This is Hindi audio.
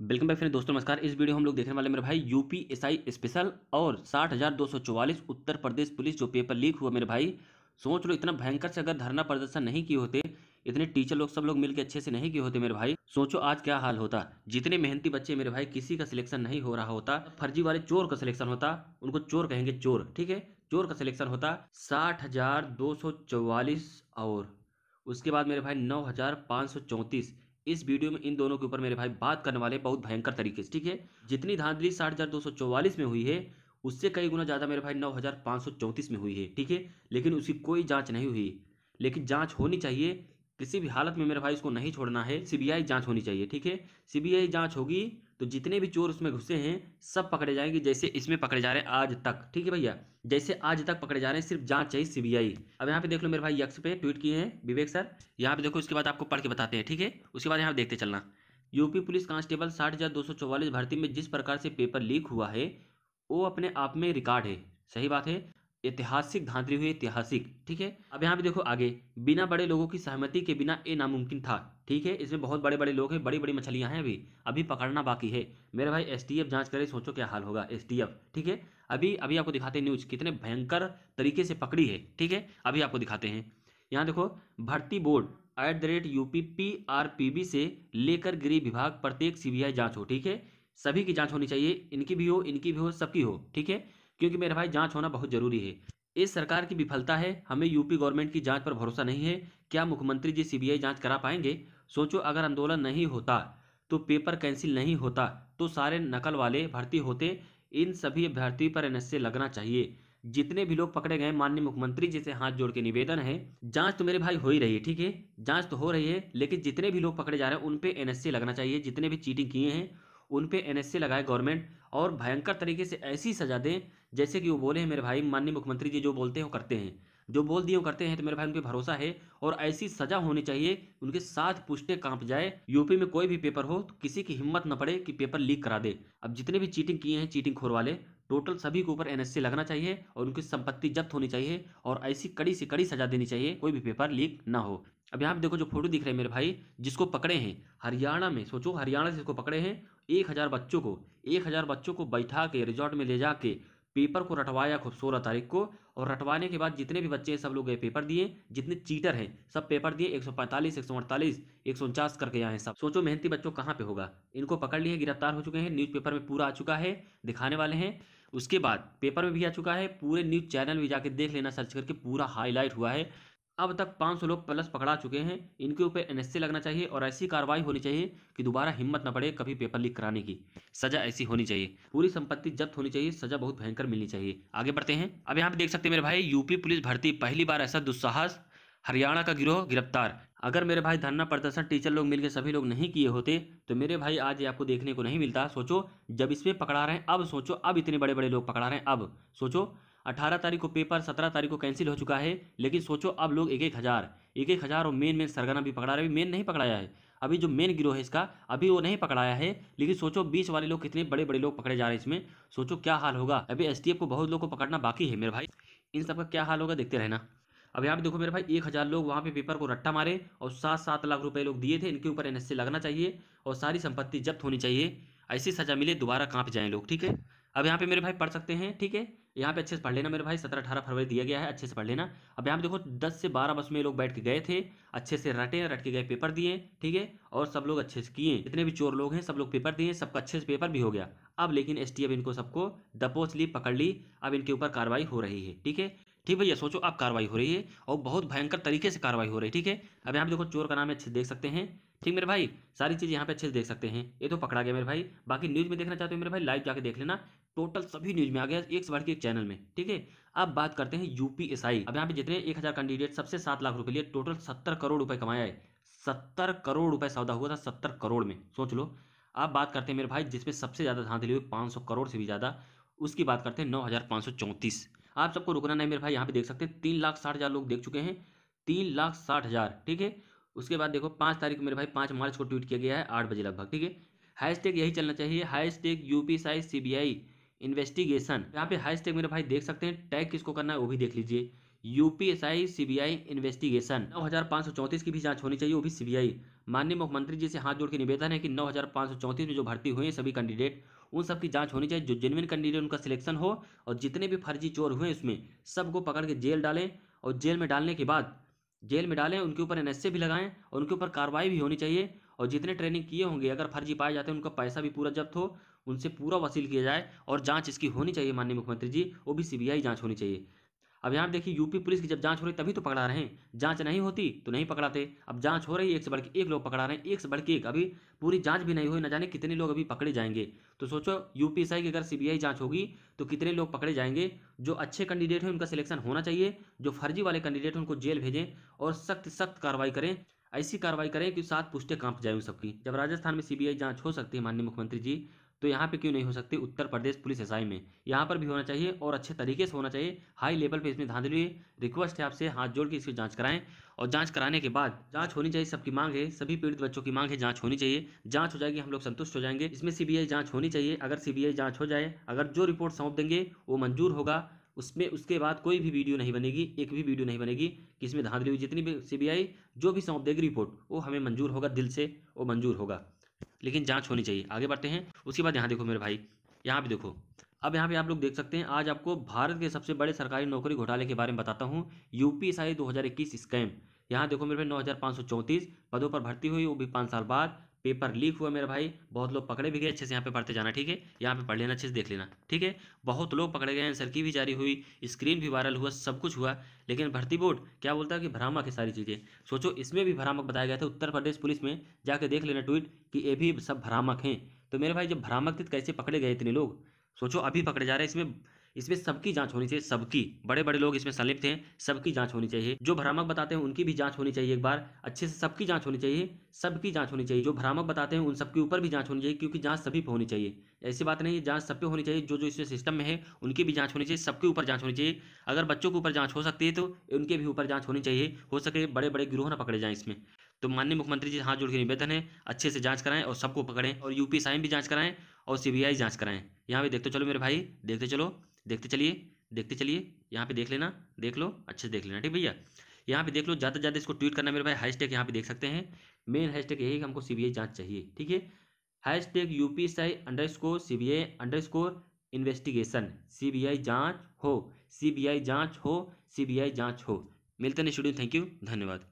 वेलकम बैक फ्रेंड दोस्तों नमस्कार इस वीडियो हम लोग देखने वाले मेरे भाई यूपीएसआई स्पेशल और साठ हज़ार दो सौ चौवालीस उत्तर प्रदेश पुलिस जो पेपर लीक हुआ मेरे भाई सोच लो इतना भयंकर से अगर धरना प्रदर्शन नहीं किए होते इतने टीचर लोग सब लोग मिलकर अच्छे से नहीं किए होते मेरे भाई सोचो आज क्या हाल होता जितने मेहनती बच्चे मेरे भाई किसी का सिलेक्शन नहीं हो रहा होता फर्जी वाले चोर का सिलेक्शन होता उनको चोर कहेंगे चोर ठीक है चोर का सिलेक्शन होता साठ हजार दो सौ चौवालीस और उसके बाद मेरे भाई नौ हजार पाँच सौ चौंतीस इस वीडियो में इन दोनों के ऊपर मेरे भाई बात करने वाले बहुत भयंकर तरीके से ठीक है जितनी धांधली साठ में हुई है उससे कई गुना ज़्यादा मेरे भाई नौ में हुई है ठीक है लेकिन उसकी कोई जाँच नहीं हुई लेकिन जाँच होनी चाहिए किसी भी हालत में मेरे भाई उसको नहीं छोड़ना है सीबीआई जांच होनी चाहिए ठीक है सीबीआई जांच होगी तो जितने भी चोर उसमें घुसे हैं सब पकड़े जाएंगे जैसे इसमें पकड़े जा रहे हैं आज तक ठीक है भैया जैसे आज तक पकड़े जा रहे हैं सिर्फ जांच चाहिए सीबीआई अब यहाँ पे देख लो मेरे भाई यक्ष पे ट्वीट किए हैं विवेक सर यहाँ पे देखो इसके बाद आपको पढ़ के बताते हैं ठीक है उसके बाद यहाँ देखते चलना यूपी पुलिस कांस्टेबल साठ हज़ार दो सौ चौवालीस भर्ती में जिस प्रकार से पेपर लीक हुआ है वो अपने आप में रिकॉर्ड है सही बात है ऐतिहासिक धांधली हुई ऐतिहासिक ठीक है अब यहाँ पे देखो आगे बिना बड़े लोगों की सहमति के बिना ये नामुमकिन था ठीक है इसमें बहुत बड़े बड़े लोग हैं बड़ी बड़ी मछलियाँ हैं अभी अभी पकड़ना बाकी है मेरे भाई एस टी जाँच करे सोचो क्या हाल होगा एस ठीक है अभी अभी आपको दिखाते हैं न्यूज कितने भयंकर तरीके से पकड़ी है ठीक है अभी आपको दिखाते हैं यहाँ देखो भर्ती board at the rate U P P R P B से लेकर गृह विभाग प्रत्येक सीबीआई जांच हो ठीक है सभी की जांच होनी चाहिए इनकी भी हो इनकी भी हो सबकी हो ठीक है क्योंकि मेरे भाई जांच होना बहुत जरूरी है इस सरकार की विफलता है हमें यूपी गवर्नमेंट की जांच पर भरोसा नहीं है क्या मुख्यमंत्री जी सीबीआई जांच करा पाएंगे सोचो अगर आंदोलन नहीं होता तो पेपर कैंसिल नहीं होता तो सारे नकल वाले भर्ती होते इन सभी अभ्यर्थी पर एन लगना चाहिए जितने भी लोग पकड़े गए माननीय मुख्यमंत्री जी से हाथ जोड़ के निवेदन है जांच तो मेरे भाई हो ही रही है ठीक है जांच तो हो रही है लेकिन जितने भी लोग पकड़े जा रहे हैं उन पे एनएसए लगना चाहिए जितने भी चीटिंग किए हैं उन पर एन लगाए गवर्नमेंट और भयंकर तरीके से ऐसी सजा दें जैसे कि वो बोले हैं मेरे भाई माननीय मुख्यमंत्री जी जो बोलते हैं वो करते हैं जो बोल दिए वो करते हैं तो मेरे भाई उन पर भरोसा है और ऐसी सजा होनी चाहिए उनके साथ पुष्टे कांप जाए यूपी में कोई भी पेपर हो तो किसी की हिम्मत न पड़े कि पेपर लीक करा दे अब जितने भी चीटिंग किए हैं चीटिंग खोर वाले टोटल सभी के ऊपर एनएससी लगना चाहिए और उनकी संपत्ति जब्त होनी चाहिए और ऐसी कड़ी से कड़ी सजा देनी चाहिए कोई भी पेपर लीक ना हो अब यहाँ पे देखो जो फोटो दिख रहे हैं मेरे भाई जिसको पकड़े हैं हरियाणा में सोचो हरियाणा से जिसको पकड़े हैं एक हज़ार बच्चों को एक हज़ार बच्चों को बैठा के रिजॉर्ट में ले जाके पेपर को रटवाया खूब सोलह तारीख को और रटवाने के बाद जितने भी बच्चे हैं सब लोग गए पेपर दिए जितने चीटर हैं सब पेपर दिए एक सौ पैंतालीस एक सौ अड़तालीस एक सौ उनचास करके आए हैं सब सोचो मेहनती बच्चों कहाँ पे होगा इनको पकड़ लिए गिरफ्तार हो चुके हैं न्यूज़ पेपर में पूरा आ चुका है दिखाने वाले हैं उसके बाद पेपर में भी आ चुका है पूरे न्यूज़ चैनल भी जाके देख लेना सर्च करके पूरा हाईलाइट हुआ है अब तक 500 लोग प्लस पकड़ा चुके हैं इनके ऊपर एन लगना चाहिए और ऐसी कार्रवाई होनी चाहिए कि दोबारा हिम्मत न पड़े कभी पेपर लीक कराने की सजा ऐसी होनी चाहिए पूरी संपत्ति जब्त होनी चाहिए सजा बहुत भयंकर मिलनी चाहिए आगे बढ़ते हैं अब यहाँ पे देख सकते हैं मेरे भाई यूपी पुलिस भर्ती पहली बार ऐसा दुस्साहस हरियाणा का गिरोह गिरफ्तार अगर मेरे भाई धरना प्रदर्शन टीचर लोग मिलकर सभी लोग नहीं किए होते तो मेरे भाई आज ये आपको देखने को नहीं मिलता सोचो जब इसमें पकड़ा रहे हैं अब सोचो अब इतने बड़े बड़े लोग पकड़ा रहे हैं अब सोचो अठारह तारीख को पेपर सत्रह तारीख को कैंसिल हो चुका है लेकिन सोचो अब लोग एक एक हज़ार एक एक हज़ार और मेन मेन सरगना भी पकड़ा रहे मेन नहीं पकड़ाया है अभी जो मेन गिरोह है इसका अभी वो नहीं पकड़ाया है लेकिन सोचो बीच वाले लोग कितने बड़े बड़े लोग पकड़े जा रहे हैं इसमें सोचो क्या हाल होगा अभी एस को बहुत लोग को पकड़ना बाकी है मेरे भाई इन सबका क्या हाल होगा देखते रहना अब यहाँ पे देखो मेरे भाई एक हज़ार लोग वहाँ पे पेपर को रट्टा मारे और सात सात लाख रुपए लोग दिए थे इनके ऊपर एन लगना चाहिए और सारी संपत्ति जब्त होनी चाहिए ऐसी सजा मिले दोबारा कहाँ पे जाएं लोग ठीक है अब यहाँ पे मेरे भाई पढ़ सकते हैं ठीक है यहाँ पे अच्छे से पढ़ लेना मेरे भाई सत्रह अठारह फरवरी दिया गया है अच्छे से पढ़ लेना अब यहाँ पे देखो दस से बारह बस में लोग बैठ के गए थे अच्छे से रटे रट के गए पेपर दिए ठीक है और सब लोग अच्छे से किए जितने भी चोर लोग हैं सब लोग पेपर दिए सबका अच्छे से पेपर भी हो गया अब लेकिन एस अब इनको सबको दपोच ली पकड़ ली अब इनके ऊपर कार्रवाई हो रही है ठीक है ठीक भैया सोचो अब कार्रवाई हो रही है और बहुत भयंकर तरीके से कार्रवाई हो रही है ठीक है अब यहाँ पे देखो चोर का नाम अच्छे से देख सकते हैं ठीक मेरे भाई सारी चीज़ यहाँ पे अच्छे से देख सकते हैं ये तो पकड़ा गया मेरे भाई बाकी न्यूज़ में देखना चाहते हो मेरे भाई लाइव जाके देख लेना टोटल सभी न्यूज में आ गया एक सवार के एक चैनल में ठीक है अब बात करते हैं यूपीएसआई अब यहाँ पे जितने एक हज़ार कैंडिडेट सबसे सात लाख रुपए लिए टोटल सत्तर करोड़ रुपए कमाया है सत्तर करोड़ रुपए सौदा हुआ था सत्तर करोड़ में सोच लो अब बात करते हैं मेरे भाई जिसमें सबसे ज़्यादा धांधली हुई पांच सौ करोड़ से भी ज़्यादा उसकी बात करते हैं नौ हज़ार सौ चौंतीस आप सबको रुकना नहीं मेरे भाई यहाँ पे देख सकते हैं तीन लाख साठ हज़ार लोग देख चुके हैं तीन लाख साठ हज़ार ठीक है उसके बाद देखो पांच तारीख को मेरे भाई पांच मार्च को ट्वीट किया गया है आठ बजे लगभग ठीक है हैशटैग यही चलना चाहिए hashtag UP size C B I investigation यहाँ पे हैश टैग मेरे भाई देख सकते हैं टैग किसको करना है वो भी देख लीजिए यूपीएसआई सीबीआई इन्वेस्टिगेशन नौ हजार पाँच सौ चौंतीस की भी जांच होनी चाहिए वो भी सीबीआई माननीय मुख्यमंत्री जी से हाथ जोड़ के निवेदन है कि नौ हजार पाँच सौ चौंतीस में जो भर्ती हुए हैं सभी कैंडिडेट उन सब की जांच होनी चाहिए जो जेनविन कैंडिडेट उनका सिलेक्शन हो और जितने भी फर्जी चोर हुए उसमें सबको पकड़ के जेल डालें और जेल में डालने के बाद जेल में डालें उनके ऊपर ए भी लगाएं और उनके ऊपर कार्रवाई भी होनी चाहिए और जितने ट्रेनिंग किए होंगे अगर फर्जी पाए जाते हैं उनका पैसा भी पूरा जब्त हो उनसे पूरा वसील किया जाए और जांच इसकी होनी चाहिए माननीय मुख्यमंत्री जी वो भी सीबीआई जांच होनी चाहिए अब यहाँ देखिए यूपी पुलिस की जब जांच हो रही तभी तो पकड़ा रहे हैं जांच नहीं होती तो नहीं पकड़ाते अब जांच हो रही है एक से बढ़ के एक लोग पकड़ा रहे हैं एक से बढ़ के एक अभी पूरी जांच भी नहीं हुई ना जाने कितने लोग अभी पकड़े जाएंगे तो सोचो यूपी एस की अगर सीबीआई जांच होगी तो कितने लोग पकड़े जाएंगे जो अच्छे कैंडिडेट हैं उनका सिलेक्शन होना चाहिए जो फर्जी वाले कैंडिडेट हैं उनको जेल भेजें और सख्त सख्त कार्रवाई करें ऐसी कार्रवाई करें कि सात पुष्टे कांप जाए उन सबकी जब राजस्थान में सीबीआई जांच हो सकती है माननीय मुख्यमंत्री जी तो यहाँ पे क्यों नहीं हो सकती उत्तर प्रदेश पुलिस एसआई में यहाँ पर भी होना चाहिए और अच्छे तरीके से होना चाहिए हाई लेवल पे इसमें धांधली हुई रिक्वेस्ट है आपसे हाथ जोड़ के इसकी जांच कराएं और जांच कराने के बाद जांच होनी चाहिए सबकी मांग है सभी पीड़ित बच्चों की मांग है जाँच होनी चाहिए जाँच हो जाएगी हम लोग संतुष्ट हो जाएंगे इसमें सी बी होनी चाहिए अगर सी बी हो जाए अगर जो रिपोर्ट सौंप देंगे वो मंजूर होगा उसमें उसके बाद कोई भी वीडियो नहीं बनेगी एक भी वीडियो नहीं बनेगी कि इसमें धांधली हुई जितनी भी सीबीआई जो भी सौंप देगी रिपोर्ट वो हमें मंजूर होगा दिल से वो मंजूर होगा लेकिन जांच होनी चाहिए आगे बढ़ते हैं उसके बाद यहाँ देखो मेरे भाई यहाँ पे देखो अब यहाँ पे आप लोग देख सकते हैं आज आपको भारत के सबसे बड़े सरकारी नौकरी घोटाले के बारे में बताता हूँ यूपीएसआई इक्कीस स्कैम यहाँ देखो मेरे भाई नौ पदों पर भर्ती हुई वो भी पाँच साल बाद पेपर लीक हुआ मेरे भाई बहुत लोग पकड़े भी गए अच्छे से यहाँ पे पढ़ते जाना ठीक है यहाँ पे पढ़ लेना अच्छे से देख लेना ठीक है बहुत लोग पकड़े गए आंसर की भी जारी हुई स्क्रीन भी वायरल हुआ सब कुछ हुआ लेकिन भर्ती बोर्ड क्या बोलता है कि भ्रामक है सारी चीज़ें सोचो इसमें भी भ्रामक बताया गया था उत्तर प्रदेश पुलिस में जाके देख लेना ट्वीट कि ये भी सब भ्रामक हैं तो मेरे भाई जब भ्रामक थे तो कैसे पकड़े गए इतने लोग सोचो अभी पकड़े जा रहे हैं इसमें इसमें सबकी जांच होनी चाहिए सबकी बड़े बड़े लोग इसमें संलिप्त हैं सबकी जांच होनी चाहिए जो भ्रामक बताते हैं उनकी भी जांच होनी चाहिए एक बार अच्छे से सबकी जांच होनी चाहिए सबकी जांच होनी चाहिए जो भ्रामक बताते हैं उन सबके ऊपर भी जांच होनी चाहिए क्योंकि जांच सभी पर होनी चाहिए ऐसी बात नहीं है जांच सब पे होनी चाहिए जो जो इसमें सिस्टम में है उनकी भी जांच होनी चाहिए सबके ऊपर जांच होनी चाहिए अगर बच्चों के ऊपर जाँच हो सकती है तो उनके भी ऊपर जाँच होनी चाहिए हो सके बड़े बड़े गिरोह ना पकड़े जाएँ इसमें तो माननीय मुख्यमंत्री जी हाथ जोड़ के निवेदन है अच्छे से जांच कराएं और सबको पकड़ें और यूपी साइन भी जांच कराएं और सीबीआई जांच कराएं यहाँ भी देखते चलो मेरे भाई देखते चलो देखते चलिए देखते चलिए यहाँ पे देख लेना देख लो अच्छे से देख लेना ठीक भैया यहाँ पे देख लो ज़्यादा से ज़्यादा इसको ट्वीट करना मेरे भाई टैग यहाँ पे देख सकते हैं मेन टैग यही हमको आई जाँच चाहिए ठीक है hashtag U P S I underscore C B I underscore investigation C B I जाँच हो सी बी आई जाँच हो सी बी आई जाँच हो मिलते हैं स्टूडियो थैंक यू धन्यवाद